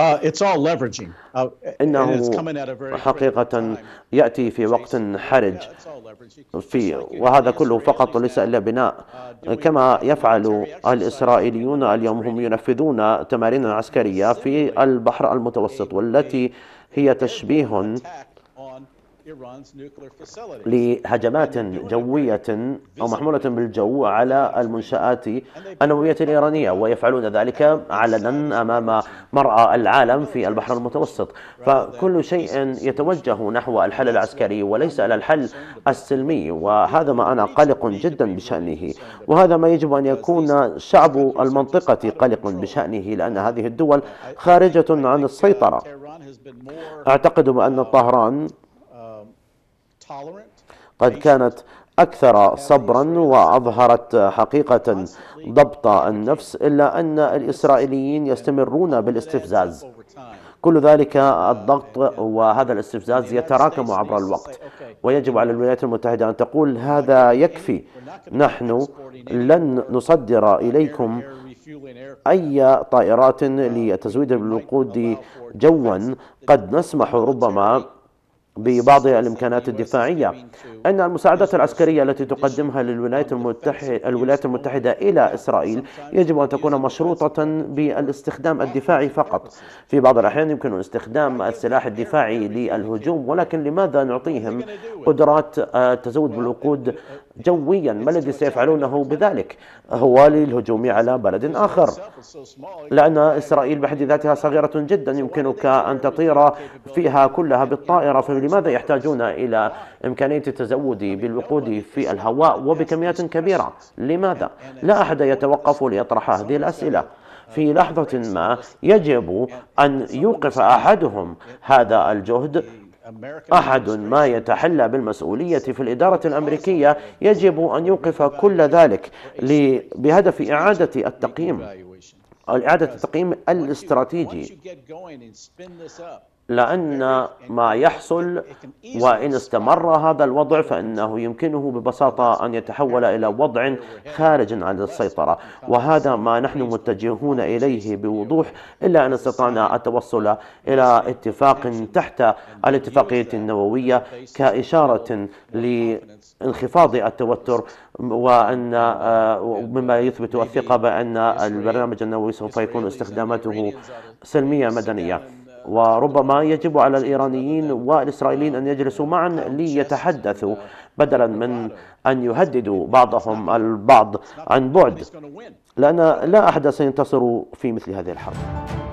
آه، آه، إنه حقيقة يأتي في وقت حرج في وهذا كله فقط ليس إلا بناء uh, كما uh, يفعل الإسرائيليون اليوم هم ينفذون تمارين عسكرية في البحر المتوسط والتي هي تشبيه لهجمات جوية أو محمولة بالجو على المنشآت النووية الإيرانية ويفعلون ذلك علنا أمام مرأى العالم في البحر المتوسط فكل شيء يتوجه نحو الحل العسكري وليس إلى الحل السلمي وهذا ما أنا قلق جدا بشأنه وهذا ما يجب أن يكون شعب المنطقة قلق بشأنه لأن هذه الدول خارجة عن uh, السيطرة أعتقد بأن uh, طهران قد كانت أكثر صبرا وأظهرت حقيقة ضبط النفس إلا أن الإسرائيليين يستمرون بالاستفزاز كل ذلك uh, الضغط وهذا الاستفزاز يتراكم عبر الوقت ويجب على الولايات المتحدة أن تقول هذا يكفي نحن لن نصدر إليكم أي طائرات uh, لتزويد بالوقود جوا قد نسمح ربما ببعض الامكانات الدفاعيه ان المساعدات العسكريه التي تقدمها للولايات المتحده الولايات المتحده الى اسرائيل يجب ان تكون مشروطه بالاستخدام الدفاعي فقط في بعض الاحيان يمكن استخدام السلاح الدفاعي للهجوم ولكن لماذا نعطيهم قدرات التزود آه، بالوقود جويا ما الذي سيفعلونه بذلك هو للهجوم على بلد آخر لأن إسرائيل بحد ذاتها صغيرة جدا يمكنك أن تطير فيها كلها بالطائرة في لماذا يحتاجون إلى إمكانية التزود بالوقود في الهواء وبكميات كبيرة لماذا؟ لا أحد يتوقف ليطرح هذه الأسئلة في لحظة ما يجب أن يوقف أحدهم هذا الجهد أحد ما يتحلى بالمسؤولية في الإدارة الأمريكية يجب أن يوقف كل ذلك بهدف إعادة التقييم إعادة التقييم الاستراتيجي لأن ما يحصل وإن استمر هذا الوضع فإنه يمكنه ببساطة أن يتحول إلى وضع خارج عن السيطرة وهذا ما نحن متجهون إليه بوضوح إلا أن استطعنا التوصل إلى اتفاق تحت الاتفاقية النووية كإشارة لانخفاض التوتر وأن آه، مما يثبت الثقة بأن البرنامج النووي سوف يكون استخداماته سلمية مدنية وربما يجب على الإيرانيين والإسرائيليين أن يجلسوا معا ليتحدثوا بدلا من أن يهددوا بعضهم البعض عن بعد لأن لا أحد سينتصر في مثل هذه الحرب